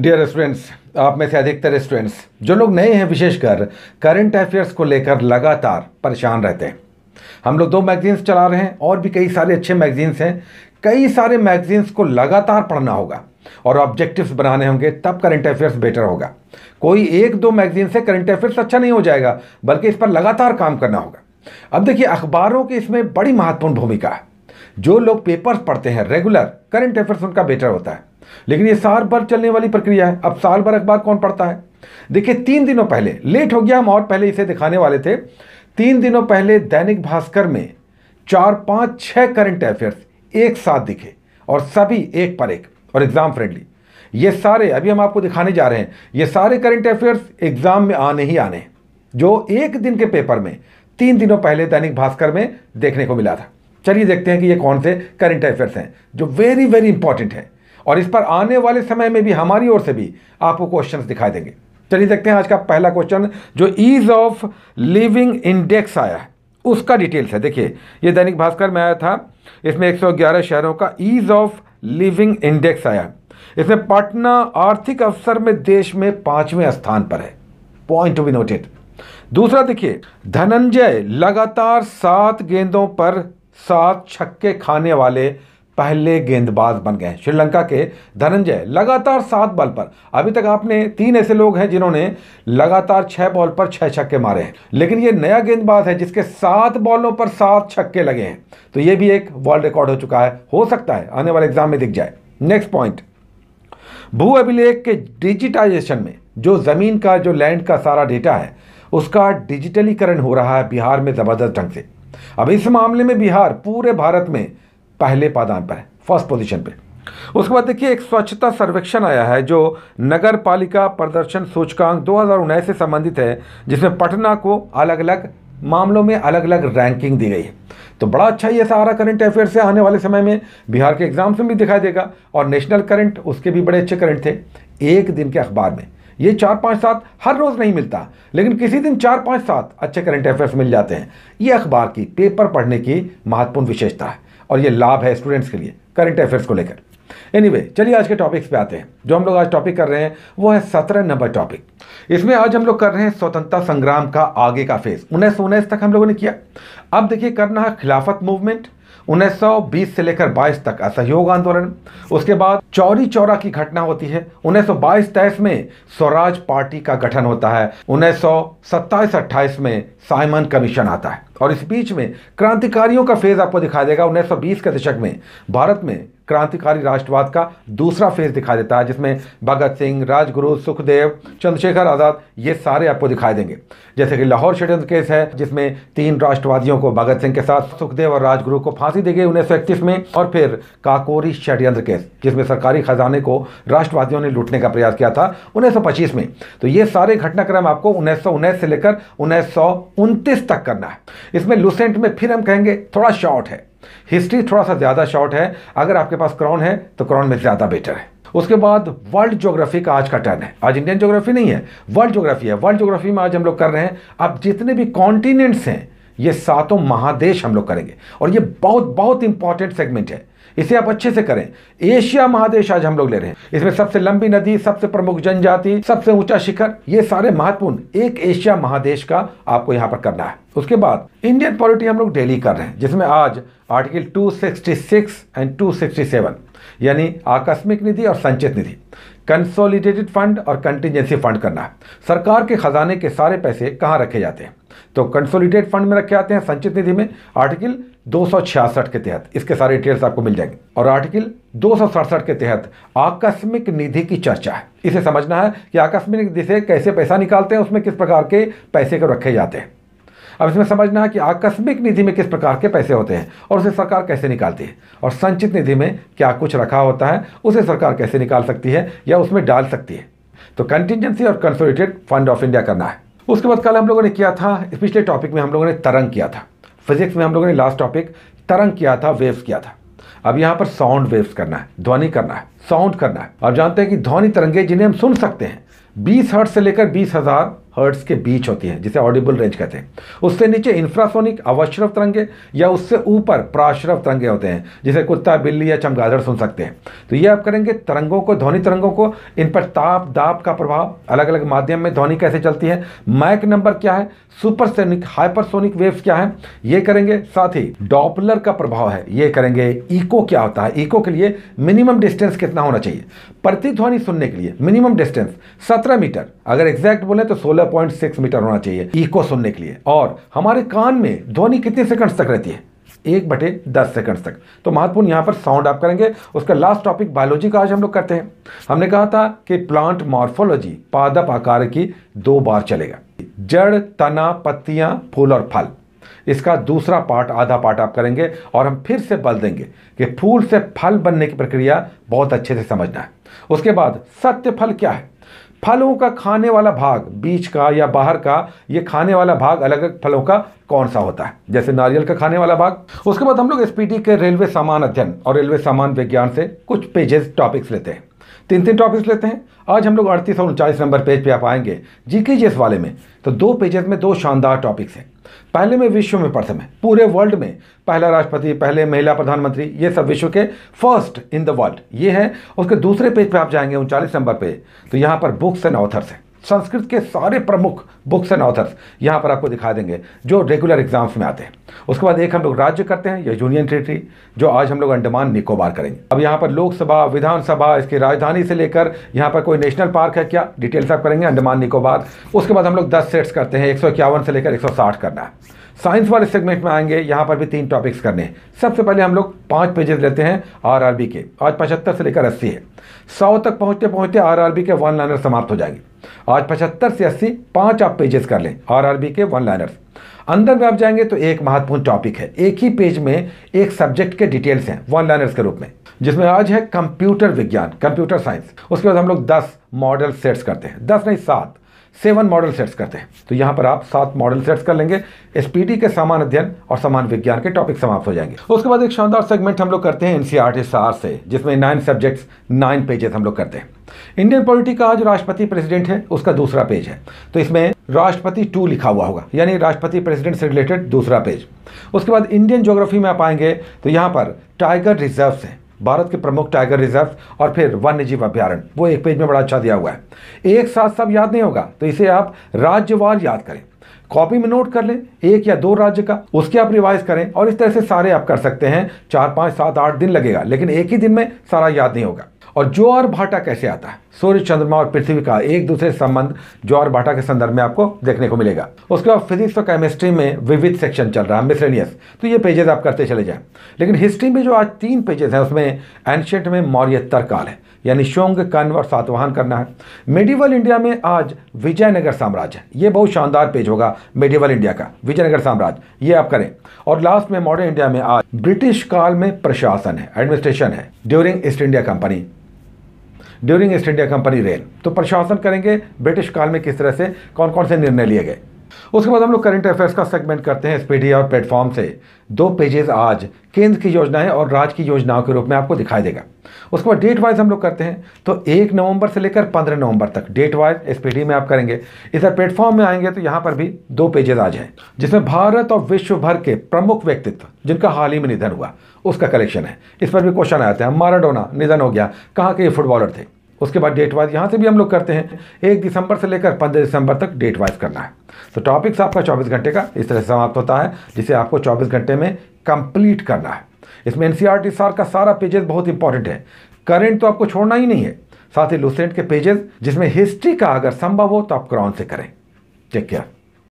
dear students आप में से अधिकतर स्टूडेंट्स जो लोग नए हैं विशेषकर करंट अफेयर्स को लेकर लगातार परेशान रहते हैं हम लोग दो मैगजीन्स चला रहे हैं और भी कई सारे अच्छे मैगजीन्स हैं कई सारे मैगजीन्स को लगातार पढ़ना होगा और ऑब्जेक्टिव्स बनाने होंगे तब करंट अफेयर्स बेटर होगा कोई एक दो मैगजीन से करंट अफेयर्स अच्छा नहीं हो जाएगा बल्कि इस पर लगातार काम करना होगा अब देखिए अखबारों की इसमें बड़ी महत्वपूर्ण भूमिका है जो लोग पेपर्स पढ़ते हैं रेगुलर करंट अफेयर्स उनका बेटर होता है लेकिन ये साल भर चलने वाली प्रक्रिया है अब साल भर अखबार कौन पढ़ता है देखिए तीन दिनों पहले लेट हो गया हम और पहले इसे दिखाने वाले थे तीन दिनों पहले दैनिक भास्कर में चार पांच छह करंट अफेयर्स एक साथ दिखे और सभी एक पर एक और एग्ज़ाम फ्रेंडली ये सारे अभी हम आपको दिखाने जा रहे हैं ये सारे करंट अफेयर्स एग्ज़ाम में आने ही आने जो एक दिन के पेपर में तीन दिनों पहले दैनिक भास्कर में देखने को मिला था चलिए देखते हैं कि ये कौन से करंट अफेयर्स हैं जो वेरी वेरी इंपॉर्टेंट हैं और इस पर आने वाले समय में भी हमारी ओर से भी आपको क्वेश्चंस दिखाई देंगे चलिए देखते हैं आज का पहला क्वेश्चन जो ईज ऑफ लिविंग इंडेक्स आया है उसका डिटेल्स है देखिए ये दैनिक भास्कर में आया था इसमें 111 शहरों का ईज ऑफ लिविंग इंडेक्स आया इसमें पटना आर्थिक अवसर में देश में पांचवें स्थान पर है पॉइंट टू बी नोटेड दूसरा देखिए धनंजय लगातार सात गेंदों पर सात छक्के खाने वाले पहले गेंदबाज बन गए श्रीलंका के धनंजय लगातार सात बॉल पर अभी तक आपने तीन ऐसे लोग हैं जिन्होंने लगातार छह बॉल पर छह छक्के मारे हैं लेकिन ये नया गेंदबाज है जिसके सात बॉलों पर सात छक्के लगे हैं तो ये भी एक वर्ल्ड रिकॉर्ड हो चुका है हो सकता है आने वाले एग्जाम में दिख जाए नेक्स्ट पॉइंट भू अभिलेख के डिजिटाइजेशन में जो ज़मीन का जो लैंड का सारा डेटा है उसका डिजिटलीकरण हो रहा है बिहार में ज़बरदस्त ढंग से अब इस मामले में बिहार पूरे भारत में पहले पादान पर है फर्स्ट पोजीशन पे उसके बाद देखिए एक स्वच्छता सर्वेक्षण आया है जो नगर पालिका प्रदर्शन सूचकांक दो से संबंधित है जिसमें पटना को अलग अलग मामलों में अलग अलग रैंकिंग दी गई है तो बड़ा अच्छा ये सहारा करंट अफेयर से आने वाले समय में बिहार के एग्जाम्स में भी दिखाई देगा और नेशनल करंट उसके भी बड़े अच्छे करंट थे एक दिन के अखबार में ये चार पाँच सात हर रोज़ नहीं मिलता लेकिन किसी दिन चार पाँच सात अच्छे करंट अफेयर्स मिल जाते हैं ये अखबार की पेपर पढ़ने की महत्वपूर्ण विशेषता है और ये लाभ है स्टूडेंट्स के लिए करंट अफेयर्स को लेकर एनीवे anyway, चलिए आज के टॉपिक्स पे आते हैं जो हम लोग आज टॉपिक कर रहे हैं वो है सत्रह नंबर टॉपिक इसमें आज हम लोग कर रहे हैं स्वतंत्रता संग्राम का आगे का फेज उन्नीस सौ उन्नीस तक हम लोगों ने किया अब देखिए करना है खिलाफत मूवमेंट 1920 से लेकर 22 तक असहयोग आंदोलन उसके बाद चौरी चौरा की घटना होती है 1922 तेईस में स्वराज पार्टी का गठन होता है उन्नीस सौ में साइमन कमीशन आता है और इस बीच में क्रांतिकारियों का फेज आपको दिखाई देगा 1920 के दशक में भारत में क्रांतिकारी राष्ट्रवाद का दूसरा फेज दिखाई देता है जिसमें भगत सिंह राजगुरु सुखदेव चंद्रशेखर आज़ाद ये सारे आपको दिखाई देंगे जैसे कि लाहौर षडयंत्र केस है जिसमें तीन राष्ट्रवादियों को भगत सिंह के साथ सुखदेव और राजगुरु को फांसी दी गई उन्नीस में और फिर काकोरी षडयंत्र केस जिसमें सरकारी खजाने को राष्ट्रवादियों ने लूटने का प्रयास किया था उन्नीस में तो ये सारे घटनाक्रम आपको उन्नीस से लेकर उन्नीस तक करना है इसमें लुसेंट में फिर हम कहेंगे थोड़ा शॉर्ट है हिस्ट्री थोड़ा सा ज़्यादा शॉर्ट है अगर आपके पास क्रॉन है तो क्रॉन में ज़्यादा बेटर है उसके बाद वर्ल्ड ज्योग्राफी का आज का टर्न है आज इंडियन ज्योग्राफी नहीं है वर्ल्ड ज्योग्राफी है वर्ल्ड ज्योग्राफी में आज हम लोग कर रहे हैं अब जितने भी कॉन्टिनेंट्स हैं ये सातों महादेश हम लोग करेंगे और ये बहुत बहुत इंपॉर्टेंट सेगमेंट है इसे आप अच्छे से करें एशिया महादेश आज हम लोग ले रहे हैं इसमें सबसे लंबी नदी सबसे प्रमुख जनजाति सबसे ऊंचा शिखर ये सारे महत्वपूर्ण एक एशिया महादेश का आपको यहाँ पर करना है उसके बाद इंडियन पॉलिटी हम लोग डेली कर रहे हैं जिसमें आज आर्टिकल 266 एंड 267 यानी आकस्मिक निधि और संचित निधि कंसोलिडेटेड फंड और कंटिजेंसी फंड करना है सरकार के खजाने के सारे पैसे कहाँ रखे जाते हैं तो कंसोलिडेटेड फंड में रखे जाते हैं संचित निधि में आर्टिकल दो के तहत इसके सारे डिटेल्स आपको मिल जाएंगे और आर्टिकल दो के तहत आकस्मिक निधि की चर्चा है इसे समझना है कि आकस्मिक निधि से कैसे पैसा निकालते हैं उसमें किस प्रकार के पैसे को रखे जाते हैं अब इसमें समझना है कि आकस्मिक निधि में किस प्रकार के पैसे होते हैं और उसे सरकार कैसे निकालती है और संचित निधि में क्या कुछ रखा होता है उसे सरकार कैसे निकाल सकती है या उसमें डाल सकती है तो कंटिजेंसी और कंसोलिडेटेड फंड ऑफ इंडिया करना है उसके बाद कल हम लोगों ने किया था पिछले टॉपिक में हम लोगों ने तरंग किया था फिजिक्स में हम लोगों ने लास्ट टॉपिक तरंग किया था वेव्स किया था अब यहाँ पर साउंड वेव्स करना है ध्वनि करना है साउंड करना है अब जानते हैं कि ध्वनि तरंगे जिन्हें हम सुन सकते हैं बीस हर्ट से लेकर बीस हजार हर्ट्स के बीच होती है जिसे ऑडिबल रेंज कहते हैं उससे नीचे इंफ्रासोनिक अवश्रव तरंगे या उससे ऊपर प्राश्रव तरंगे होते हैं जिसे कुत्ता बिल्ली या चमगादड़ सुन सकते हैं तो ये आप करेंगे तरंगों को ध्वनि तरंगों को इन पर ताप दाप का प्रभाव अलग अलग माध्यम में ध्वनि कैसे चलती है मैक नंबर क्या है सुपरसोनिक हाइपरसोनिक वेव्स क्या है ये करेंगे साथ ही डॉपलर का प्रभाव है ये करेंगे इको क्या होता है इको के लिए मिनिमम डिस्टेंस कितना होना चाहिए प्रतिध्वनि सुनने के लिए मिनिमम डिस्टेंस सत्रह मीटर अगर एग्जैक्ट बोले तो सोलह पॉइंट मीटर होना चाहिए इको सुनने के लिए और हमारे कान में ध्वनि कितने सेकंड्स तक रहती है एक बटे दस सेकंड्स तक तो महत्वपूर्ण यहाँ पर साउंड आप करेंगे उसका लास्ट टॉपिक बायोलॉजी का आज हम लोग करते हैं हमने कहा था कि प्लांट मॉर्फोलॉजी पादप आकार की दो बार चलेगा जड़ तना पत्तियाँ फूल और फल इसका दूसरा पार्ट आधा पार्ट आप करेंगे और हम फिर से बल देंगे कि फूल से फल बनने की प्रक्रिया बहुत अच्छे से समझना है उसके बाद सत्य फल क्या है फलों का खाने वाला भाग बीच का या बाहर का ये खाने वाला भाग अलग अलग फलों का कौन सा होता है जैसे नारियल का खाने वाला भाग उसके बाद हम लोग एस के रेलवे सामान अध्ययन और रेलवे सामान विज्ञान से कुछ पेजेस टॉपिक्स लेते हैं तीन तीन टॉपिक्स लेते हैं आज हम लोग अड़तीस और उनचालीस नंबर पेज पे आप आएंगे जीके वाले में तो दो पेजेस में दो शानदार टॉपिक्स हैं पहले में विश्व में प्रथम है पूरे वर्ल्ड में पहला राष्ट्रपति पहले महिला प्रधानमंत्री ये सब विश्व के फर्स्ट इन द वर्ल्ड ये है उसके दूसरे पेज पे आप जाएंगे उनचालीस नंबर पे तो यहाँ पर बुक्स एंड ऑथर्स हैं संस्कृत के सारे प्रमुख बुक्स एंड ऑथर्स यहाँ पर आपको दिखा देंगे जो रेगुलर एग्जाम्स में आते हैं उसके बाद एक हम लोग राज्य करते हैं या यूनियन टेरेटरी जो आज हम लोग अंडमान निकोबार करेंगे अब यहाँ पर लोकसभा विधानसभा इसकी राजधानी से लेकर यहाँ पर कोई नेशनल पार्क है क्या डिटेल्स आप करेंगे अंडमान निकोबार उसके बाद हम लोग दस सेट्स करते हैं एक से लेकर एक करना है साइंस वाले सेगमेंट में आएंगे यहाँ पर भी तीन टॉपिक्स करने हैं सबसे पहले हम लोग पाँच पेजेस लेते हैं आरआरबी के आज पचहत्तर से लेकर अस्सी है सौ तक पहुँचते पहुँचते आरआरबी के वन लाइनर समाप्त हो जाएंगे आज पचहत्तर से अस्सी पांच आप पेजेस कर लें आरआरबी के वन लाइनर्स अंदर में आप जाएंगे तो एक महत्वपूर्ण टॉपिक है एक ही पेज में एक सब्जेक्ट के डिटेल्स हैं वन लाइनर्स के रूप में जिसमें आज है कंप्यूटर विज्ञान कंप्यूटर साइंस उसके बाद हम लोग दस मॉडल सेट्स करते हैं दस नहीं सात सेवन मॉडल सेट्स करते हैं तो यहाँ पर आप सात मॉडल सेट्स कर लेंगे एस के समान अध्ययन और समान विज्ञान के टॉपिक समाप्त हो जाएंगे उसके बाद एक शानदार सेगमेंट हम लोग करते हैं एन e से जिसमें नाइन सब्जेक्ट्स नाइन पेजेस हम लोग करते हैं इंडियन पॉलिटी का जो राष्ट्रपति प्रेसिडेंट है उसका दूसरा पेज है तो इसमें राष्ट्रपति टू लिखा हुआ होगा यानी राष्ट्रपति प्रेसिडेंट से रिलेटेड दूसरा पेज उसके बाद इंडियन ज्योग्राफी में आप आएंगे तो यहाँ पर टाइगर रिजर्व्स हैं भारत के प्रमुख टाइगर रिजर्व और फिर वन्य जीव अभ्यारण वो एक पेज में बड़ा अच्छा दिया हुआ है एक साथ सब याद नहीं होगा तो इसे आप राज्यवार याद करें कॉपी में नोट कर लें एक या दो राज्य का उसके आप रिवाइज करें और इस तरह से सारे आप कर सकते हैं चार पाँच सात आठ दिन लगेगा लेकिन एक ही दिन में सारा याद नहीं होगा और जो और भाटा कैसे आता है सूर्य चंद्रमा और पृथ्वी का एक दूसरे संबंध और भाटा के संदर्भ में आपको देखने को मिलेगा उसके बाद फिजिक्स और केमिस्ट्री में विविध सेक्शन चल रहा है मिसलेनियस तो ये पेजेस आप करते चले जाएं लेकिन हिस्ट्री में जो आज तीन पेजेस हैं उसमें एंशेंट में मौर्यत्तर काल है यानी शोंग कन्व और सातवाहन करना है मेडिवल इंडिया में आज विजयनगर साम्राज्य ये बहुत शानदार पेज होगा मेडिवल इंडिया का विजयनगर साम्राज्य ये आप करें और लास्ट में मॉडर्न इंडिया में आज ब्रिटिश काल में प्रशासन है एडमिनिस्ट्रेशन है during East India Company during East India Company rail तो प्रशासन करेंगे ब्रिटिश काल में किस तरह से कौन कौन से निर्णय लिए गए उसके बाद हम लोग करंट अफेयर्स का सेगमेंट करते हैं स्पीडी और प्लेटफॉर्म से दो पेजेस आज केंद्र की योजनाएं और राज्य की योजनाओं के रूप में आपको दिखाई देगा उसके बाद डेट वाइज हम लोग करते हैं तो एक नवंबर से लेकर पंद्रह नवंबर तक डेट वाइज स्पीडी में आप करेंगे इधर प्लेटफॉर्म में आएंगे तो यहाँ पर भी दो पेजेज आज हैं जिसमें भारत और विश्व भर के प्रमुख व्यक्तित्व जिनका हाल ही में निधन हुआ उसका कलेक्शन है इस पर भी क्वेश्चन आते हैं माराडोना निधन हो गया कहाँ के फुटबॉलर थे उसके बाद डेट वाइज यहाँ से भी हम लोग करते हैं एक दिसंबर से लेकर पंद्रह दिसंबर तक डेट वाइज करना है तो टॉपिक्स आपका चौबीस घंटे का इस तरह से समाप्त होता है जिसे आपको चौबीस घंटे में कंप्लीट करना है इसमें एन सी e का सारा पेजेस बहुत इंपॉर्टेंट है करेंट तो आपको छोड़ना ही नहीं है साथ ही लूसेंट के पेजेस जिसमें हिस्ट्री का अगर संभव हो तो आप क्राउन से करें टेक केयर